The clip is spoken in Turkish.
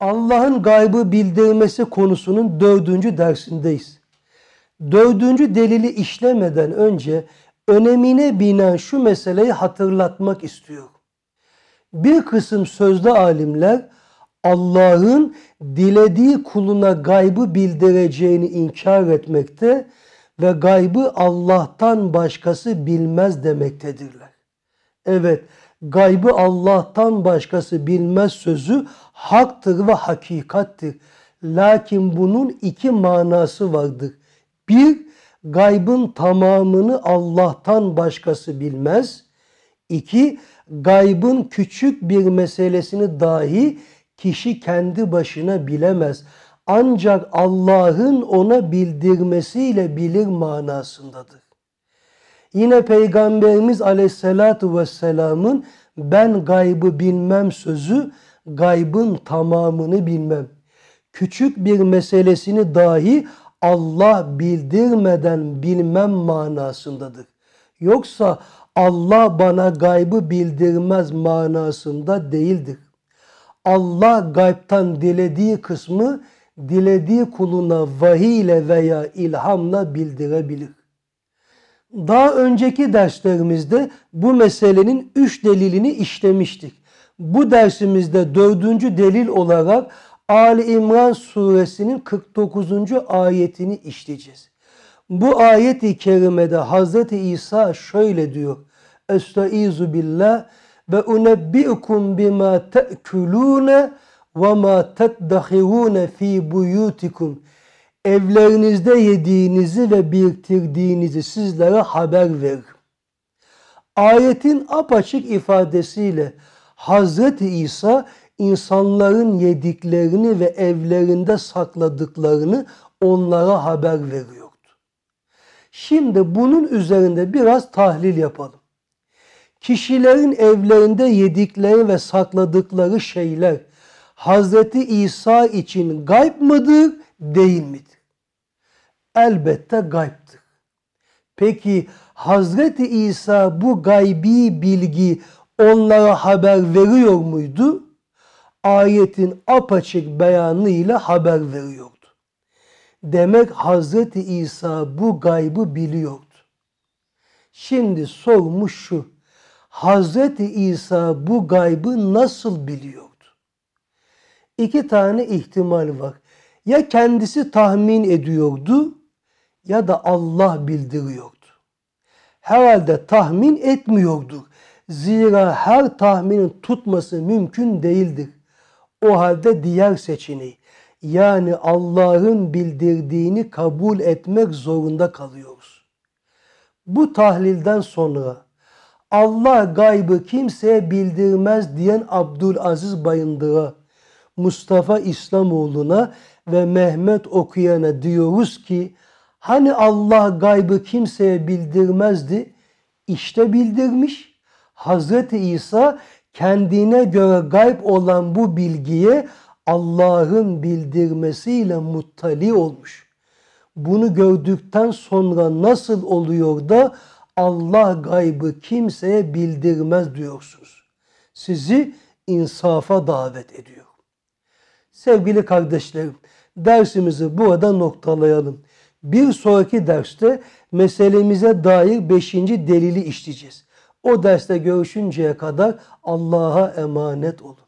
Allah'ın gaybı bildirmesi konusunun dördüncü dersindeyiz. Dördüncü delili işlemeden önce önemine binen şu meseleyi hatırlatmak istiyorum. Bir kısım sözde alimler Allah'ın dilediği kuluna gaybı bildireceğini inkar etmekte ve gaybı Allah'tan başkası bilmez demektedirler. Evet gaybı Allah'tan başkası bilmez sözü haktır ve hakikattir. Lakin bunun iki manası vardır. Bir, gaybın tamamını Allah'tan başkası bilmez. İki, gaybın küçük bir meselesini dahi kişi kendi başına bilemez. Ancak Allah'ın ona bildirmesiyle bilir manasındadır. Yine Peygamberimiz Aleyhisselatü vesselamın ben gaybı bilmem sözü gaybın tamamını bilmem. Küçük bir meselesini dahi Allah bildirmeden bilmem manasındadır. Yoksa Allah bana gaybı bildirmez manasında değildir. Allah gaybtan dilediği kısmı dilediği kuluna vahiy ile veya ilhamla bildirebilir. Daha önceki derslerimizde bu meselenin üç delilini işlemiştik. Bu dersimizde dördüncü delil olarak Ali İmran suresinin 49. ayetini işleyeceğiz. Bu ayet ayeti kerimede Hazreti İsa şöyle diyor. Estaizu billah ve unebbi'ukum bima te'kulûne ve ma teddahirûne fî buyutikum.'' evlerinizde yediğinizi ve biriktirdiğinizi sizlere haber ver. Ayetin apaçık ifadesiyle Hazreti İsa insanların yediklerini ve evlerinde sakladıklarını onlara haber veriyordu. Şimdi bunun üzerinde biraz tahlil yapalım. Kişilerin evlerinde yedikleri ve sakladıkları şeyler Hazreti İsa için gayb mıdır, değil midir? elbette gayptır. Peki Hazreti İsa bu gaybi bilgi onlara haber veriyor muydu? Ayetin apaçık beyanıyla haber veriyordu. Demek Hazreti İsa bu gaybı biliyordu. Şimdi sormuş şu, Hazreti İsa bu gaybı nasıl biliyordu? İki tane ihtimal var. Ya kendisi tahmin ediyordu ya da Allah bildiriyordu. Herhalde tahmin etmiyorduk. Zira her tahminin tutması mümkün değildir. O halde diğer seçeneği yani Allah'ın bildirdiğini kabul etmek zorunda kalıyoruz. Bu tahlilden sonra Allah gaybı kimseye bildirmez diyen Abdülaziz Bayındır'a, Mustafa İslamoğlu'na ve Mehmet Okuyan'a diyoruz ki Hani Allah gaybı kimseye bildirmezdi? İşte bildirmiş. Hazreti İsa kendine göre gayb olan bu bilgiye Allah'ın bildirmesiyle muttali olmuş. Bunu gördükten sonra nasıl oluyor da Allah gaybı kimseye bildirmez diyorsunuz. Sizi insafa davet ediyor. Sevgili kardeşlerim, dersimizi burada noktalayalım. Bir sonraki derste meselemize dair beşinci delili işleyeceğiz. O derste görüşünceye kadar Allah'a emanet olun.